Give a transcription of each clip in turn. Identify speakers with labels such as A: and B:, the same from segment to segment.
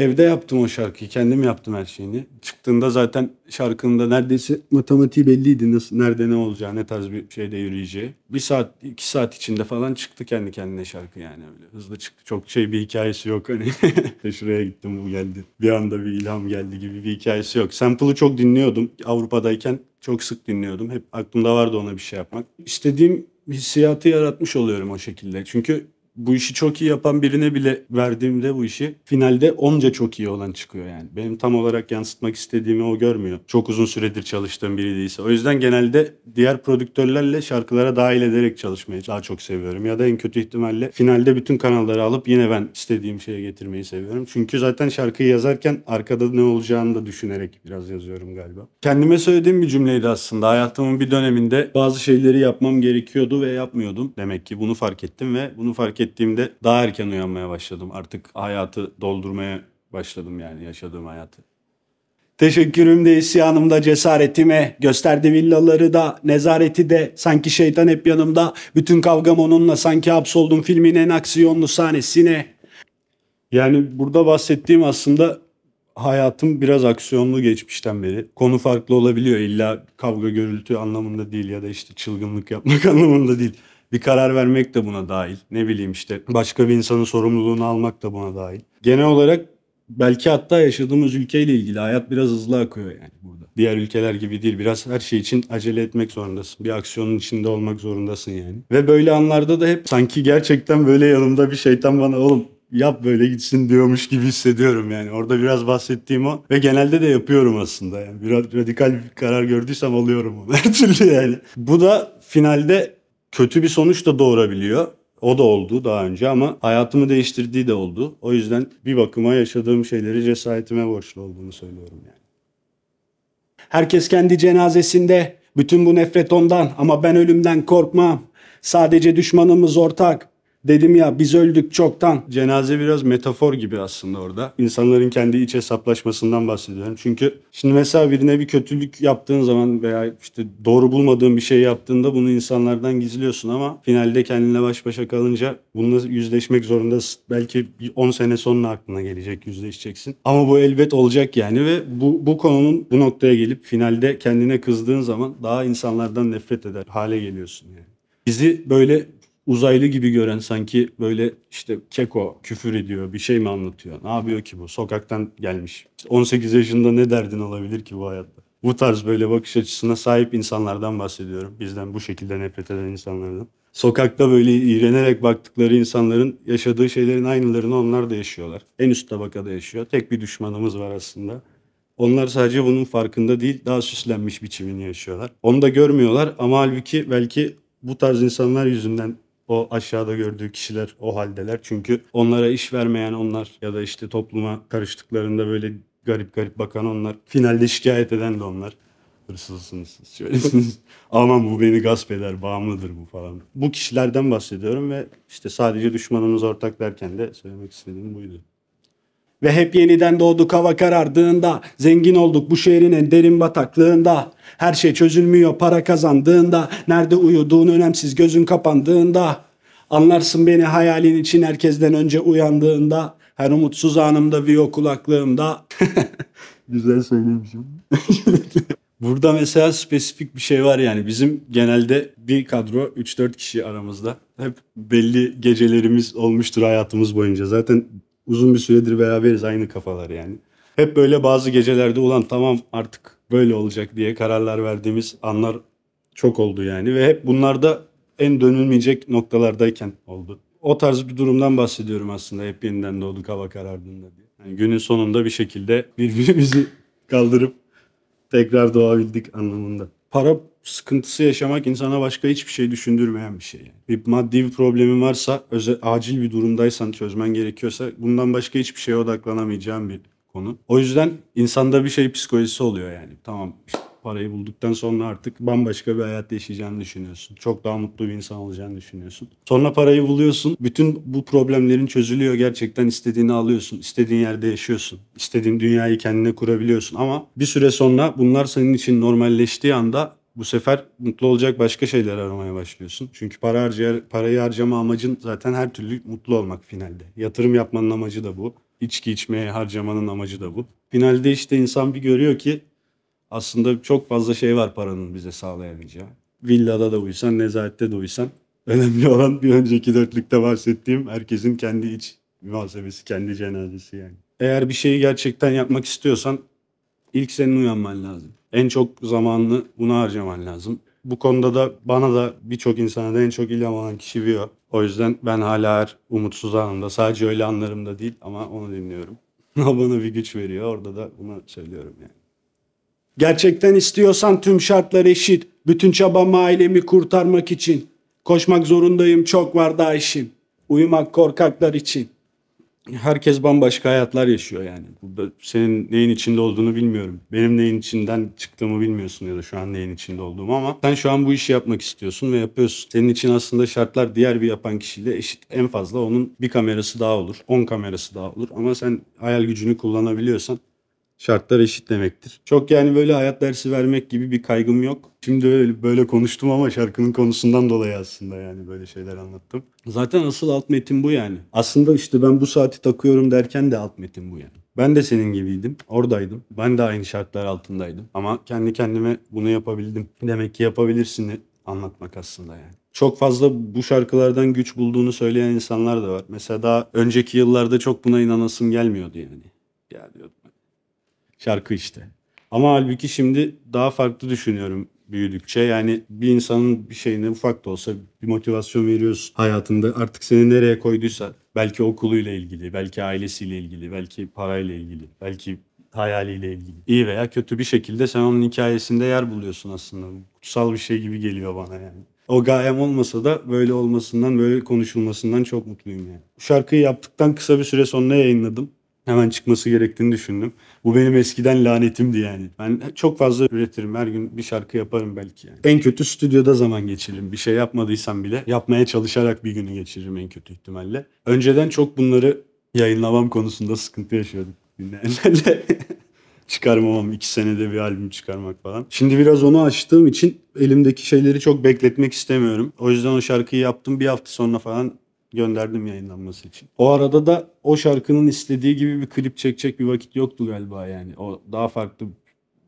A: Evde yaptım o şarkıyı. Kendim yaptım her şeyini. Çıktığında zaten şarkımda neredeyse matematiği belliydi. Nasıl, nerede ne olacağı, ne tarz bir şeyde yürüyeceği. Bir saat, iki saat içinde falan çıktı kendi kendine şarkı yani öyle. Hızlı çıktı. Çok şey bir hikayesi yok hani. E, şuraya gittim bu geldi. Bir anda bir ilham geldi gibi bir hikayesi yok. Sample'ı çok dinliyordum. Avrupa'dayken çok sık dinliyordum. Hep aklımda vardı ona bir şey yapmak. İstediğim hissiyatı yaratmış oluyorum o şekilde. Çünkü bu işi çok iyi yapan birine bile verdiğimde bu işi finalde onca çok iyi olan çıkıyor yani. Benim tam olarak yansıtmak istediğimi o görmüyor. Çok uzun süredir çalıştığım biri değilse. O yüzden genelde diğer prodüktörlerle şarkılara dahil ederek çalışmayı daha çok seviyorum. Ya da en kötü ihtimalle finalde bütün kanalları alıp yine ben istediğim şeye getirmeyi seviyorum. Çünkü zaten şarkıyı yazarken arkada ne olacağını da düşünerek biraz yazıyorum galiba. Kendime söylediğim bir cümleydi aslında. Hayatımın bir döneminde bazı şeyleri yapmam gerekiyordu ve yapmıyordum. Demek ki bunu fark ettim ve bunu fark ettim ettiğimde daha erken uyanmaya başladım. Artık hayatı doldurmaya başladım yani yaşadığım hayatı. Teşekkürüm de isyanım da cesaretime gösterdi villaları da nezareti de sanki şeytan hep yanımda bütün kavgam onunla sanki hapsoldum filmin en aksiyonlu sahnesine. Yani burada bahsettiğim aslında hayatım biraz aksiyonlu geçmişten beri. Konu farklı olabiliyor illa kavga gürültü anlamında değil ya da işte çılgınlık yapmak anlamında değil. Bir karar vermek de buna dahil. Ne bileyim işte başka bir insanın sorumluluğunu almak da buna dahil. Genel olarak belki hatta yaşadığımız ülkeyle ilgili hayat biraz hızlı akıyor yani burada. Diğer ülkeler gibi değil. Biraz her şey için acele etmek zorundasın. Bir aksiyonun içinde olmak zorundasın yani. Ve böyle anlarda da hep sanki gerçekten böyle yanımda bir şeytan bana oğlum yap böyle gitsin diyormuş gibi hissediyorum yani. Orada biraz bahsettiğim o ve genelde de yapıyorum aslında. Yani biraz radikal bir karar gördüysem alıyorum onu her türlü yani. Bu da finalde kötü bir sonuç da doğurabiliyor. O da oldu daha önce ama hayatımı değiştirdiği de oldu. O yüzden bir bakıma yaşadığım şeyleri cesaretime borçlu olduğunu söylüyorum yani. Herkes kendi cenazesinde bütün bu nefret ondan ama ben ölümden korkmam. Sadece düşmanımız ortak. Dedim ya biz öldük çoktan. Cenaze biraz metafor gibi aslında orada. İnsanların kendi iç hesaplaşmasından bahsediyorum. Çünkü şimdi mesela birine bir kötülük yaptığın zaman veya işte doğru bulmadığın bir şey yaptığında bunu insanlardan gizliyorsun ama finalde kendinle baş başa kalınca bununla yüzleşmek zorundasın. Belki 10 sene sonra aklına gelecek yüzleşeceksin. Ama bu elbet olacak yani ve bu, bu konunun bu noktaya gelip finalde kendine kızdığın zaman daha insanlardan nefret eder hale geliyorsun yani. Bizi böyle uzaylı gibi gören sanki böyle işte keko küfür ediyor bir şey mi anlatıyor? Ne yapıyor ki bu? Sokaktan gelmiş. 18 yaşında ne derdin olabilir ki bu hayatta? Bu tarz böyle bakış açısına sahip insanlardan bahsediyorum. Bizden bu şekilde nefret eden insanlardan. Sokakta böyle iğrenerek baktıkları insanların yaşadığı şeylerin aynılarını onlar da yaşıyorlar. En üst tabakada yaşıyor. Tek bir düşmanımız var aslında. Onlar sadece bunun farkında değil, daha süslenmiş biçimini yaşıyorlar. Onu da görmüyorlar ama halbuki belki bu tarz insanlar yüzünden o aşağıda gördüğü kişiler o haldeler. Çünkü onlara iş vermeyen onlar ya da işte topluma karıştıklarında böyle garip garip bakan onlar. Finalde şikayet eden de onlar hırsızsınız siz şöylesiniz. Aman bu beni gasp eder, bağımlıdır bu falan. Bu kişilerden bahsediyorum ve işte sadece düşmanımız ortak derken de söylemek istediğim buydu. Ve hep yeniden doğduk hava karardığında Zengin olduk bu şehrin en derin bataklığında Her şey çözülmüyor para kazandığında Nerede uyuduğun önemsiz gözün kapandığında Anlarsın beni hayalin için herkesten önce uyandığında Her umutsuz anımda viyo kulaklığımda Güzel söylemişim Burada mesela spesifik bir şey var yani bizim genelde bir kadro 3-4 kişi aramızda. Hep belli gecelerimiz olmuştur hayatımız boyunca. Zaten uzun bir süredir beraberiz aynı kafalar yani. Hep böyle bazı gecelerde ulan tamam artık böyle olacak diye kararlar verdiğimiz anlar çok oldu yani ve hep bunlarda en dönülmeyecek noktalardayken oldu. O tarz bir durumdan bahsediyorum aslında hep yeniden doğduk hava karardığında diye. Yani günün sonunda bir şekilde birbirimizi kaldırıp tekrar doğabildik anlamında para sıkıntısı yaşamak insana başka hiçbir şey düşündürmeyen bir şey. Yani. Bir maddi bir problemin varsa, özel, acil bir durumdaysan, çözmen gerekiyorsa bundan başka hiçbir şeye odaklanamayacağım bir konu. O yüzden insanda bir şey psikolojisi oluyor yani. Tamam Parayı bulduktan sonra artık bambaşka bir hayat yaşayacağını düşünüyorsun. Çok daha mutlu bir insan olacağını düşünüyorsun. Sonra parayı buluyorsun. Bütün bu problemlerin çözülüyor. Gerçekten istediğini alıyorsun. istediğin yerde yaşıyorsun. İstediğin dünyayı kendine kurabiliyorsun. Ama bir süre sonra bunlar senin için normalleştiği anda bu sefer mutlu olacak başka şeyler aramaya başlıyorsun. Çünkü para harcayar, parayı harcama amacın zaten her türlü mutlu olmak finalde. Yatırım yapmanın amacı da bu. İçki içmeye harcamanın amacı da bu. Finalde işte insan bir görüyor ki aslında çok fazla şey var paranın bize sağlayamayacağı. Villada da uysan, nezarette de uysan. Önemli olan bir önceki dörtlükte bahsettiğim herkesin kendi iç muhasebesi, kendi cenazesi yani. Eğer bir şeyi gerçekten yapmak istiyorsan ilk senin uyanman lazım. En çok zamanını buna harcaman lazım. Bu konuda da bana da birçok insana da en çok ilham olan kişi Vio. O yüzden ben hala her umutsuz anımda sadece öyle anlarımda değil ama onu dinliyorum. bana bir güç veriyor orada da bunu söylüyorum yani. Gerçekten istiyorsan tüm şartlar eşit. Bütün çabamı ailemi kurtarmak için. Koşmak zorundayım çok var daha işim. Uyumak korkaklar için. Herkes bambaşka hayatlar yaşıyor yani. Senin neyin içinde olduğunu bilmiyorum. Benim neyin içinden çıktığımı bilmiyorsun ya da şu an neyin içinde olduğumu ama sen şu an bu işi yapmak istiyorsun ve yapıyorsun. Senin için aslında şartlar diğer bir yapan kişiyle eşit. En fazla onun bir kamerası daha olur, on kamerası daha olur ama sen hayal gücünü kullanabiliyorsan şartlar eşit demektir. Çok yani böyle hayat dersi vermek gibi bir kaygım yok. Şimdi öyle, böyle konuştum ama şarkının konusundan dolayı aslında yani böyle şeyler anlattım. Zaten asıl alt metin bu yani. Aslında işte ben bu saati takıyorum derken de alt metin bu yani. Ben de senin gibiydim. Oradaydım. Ben de aynı şartlar altındaydım. Ama kendi kendime bunu yapabildim. Demek ki yapabilirsin anlatmak aslında yani. Çok fazla bu şarkılardan güç bulduğunu söyleyen insanlar da var. Mesela daha önceki yıllarda çok buna inanasım gelmiyordu yani. Ya diyordum şarkı işte. Ama halbuki şimdi daha farklı düşünüyorum büyüdükçe. Yani bir insanın bir şeyine ufak da olsa bir motivasyon veriyorsun hayatında. Artık seni nereye koyduysa belki okuluyla ilgili, belki ailesiyle ilgili, belki parayla ilgili, belki hayaliyle ilgili. İyi veya kötü bir şekilde sen onun hikayesinde yer buluyorsun aslında. Kutsal bir şey gibi geliyor bana yani. O gayem olmasa da böyle olmasından, böyle konuşulmasından çok mutluyum yani. Bu şarkıyı yaptıktan kısa bir süre sonra yayınladım hemen çıkması gerektiğini düşündüm. Bu benim eskiden lanetimdi yani. Ben çok fazla üretirim. Her gün bir şarkı yaparım belki yani. En kötü stüdyoda zaman geçiririm. Bir şey yapmadıysam bile yapmaya çalışarak bir günü geçiririm en kötü ihtimalle. Önceden çok bunları yayınlamam konusunda sıkıntı yaşıyordum dinleyenlerle. çıkarmamam. iki senede bir albüm çıkarmak falan. Şimdi biraz onu açtığım için elimdeki şeyleri çok bekletmek istemiyorum. O yüzden o şarkıyı yaptım. Bir hafta sonra falan gönderdim yayınlanması için. O arada da o şarkının istediği gibi bir klip çekecek bir vakit yoktu galiba yani. O daha farklı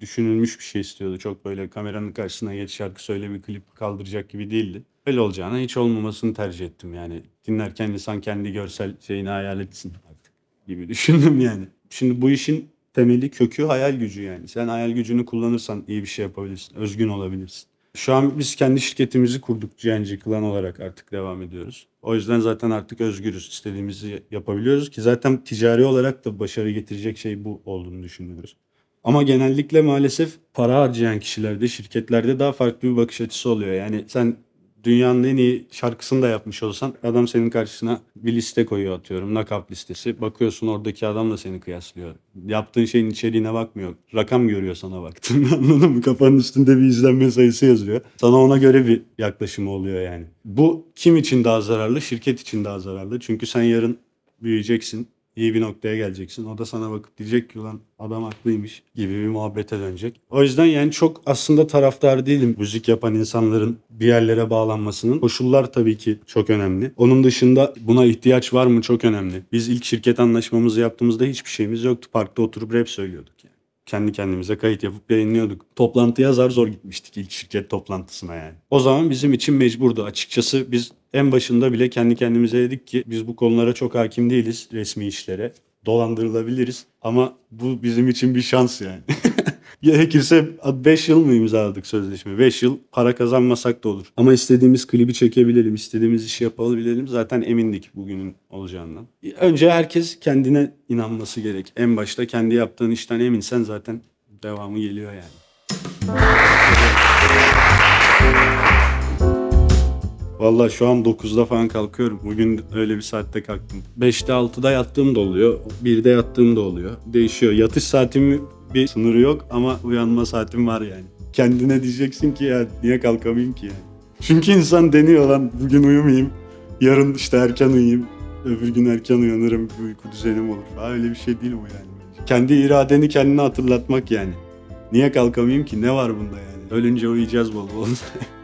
A: düşünülmüş bir şey istiyordu. Çok böyle kameranın karşısına geç şarkı söyle bir klip kaldıracak gibi değildi. Öyle olacağına hiç olmamasını tercih ettim yani. Dinlerken insan kendi görsel şeyini hayal etsin artık gibi düşündüm yani. Şimdi bu işin temeli, kökü hayal gücü yani. Sen hayal gücünü kullanırsan iyi bir şey yapabilirsin, özgün olabilirsin. Şu an biz kendi şirketimizi kurduk GNG Clan olarak artık devam ediyoruz. O yüzden zaten artık özgürüz. istediğimizi yapabiliyoruz ki zaten ticari olarak da başarı getirecek şey bu olduğunu düşünüyoruz. Ama genellikle maalesef para harcayan kişilerde, şirketlerde daha farklı bir bakış açısı oluyor. Yani sen dünyanın en iyi şarkısını da yapmış olsan adam senin karşısına bir liste koyuyor atıyorum. Nakap listesi. Bakıyorsun oradaki adam da seni kıyaslıyor. Yaptığın şeyin içeriğine bakmıyor. Rakam görüyor sana baktığında anladın mı? Kafanın üstünde bir izlenme sayısı yazıyor. Sana ona göre bir yaklaşımı oluyor yani. Bu kim için daha zararlı? Şirket için daha zararlı. Çünkü sen yarın büyüyeceksin iyi bir noktaya geleceksin. O da sana bakıp diyecek ki lan adam haklıymış gibi bir muhabbete dönecek. O yüzden yani çok aslında taraftar değilim müzik yapan insanların bir yerlere bağlanmasının. Koşullar tabii ki çok önemli. Onun dışında buna ihtiyaç var mı çok önemli. Biz ilk şirket anlaşmamızı yaptığımızda hiçbir şeyimiz yoktu. Parkta oturup rap söylüyorduk kendi kendimize kayıt yapıp yayınlıyorduk. Toplantıya zar zor gitmiştik ilk şirket toplantısına yani. O zaman bizim için mecburdu. Açıkçası biz en başında bile kendi kendimize dedik ki biz bu konulara çok hakim değiliz resmi işlere. Dolandırılabiliriz ama bu bizim için bir şans yani. Gerekirse 5 yıl mı imzaladık sözleşme? 5 yıl para kazanmasak da olur. Ama istediğimiz klibi çekebilelim, istediğimiz işi yapabilelim. Zaten emindik bugünün olacağından. Önce herkes kendine inanması gerek. En başta kendi yaptığın işten eminsen zaten devamı geliyor yani. Valla şu an 9'da falan kalkıyorum. Bugün öyle bir saatte kalktım. 5'te 6'da yattığım da oluyor. 1'de yattığım da oluyor. Değişiyor. Yatış saatimi bir sınırı yok ama uyanma saatim var yani. Kendine diyeceksin ki ya niye kalkamayayım ki yani. Çünkü insan deniyor lan bugün uyumayayım, yarın işte erken uyuyayım, öbür gün erken uyanırım, bir uyku düzenim olur falan öyle bir şey değil bu yani. Kendi iradeni kendine hatırlatmak yani. Niye kalkamayayım ki ne var bunda yani. Ölünce uyuyacağız bol bol.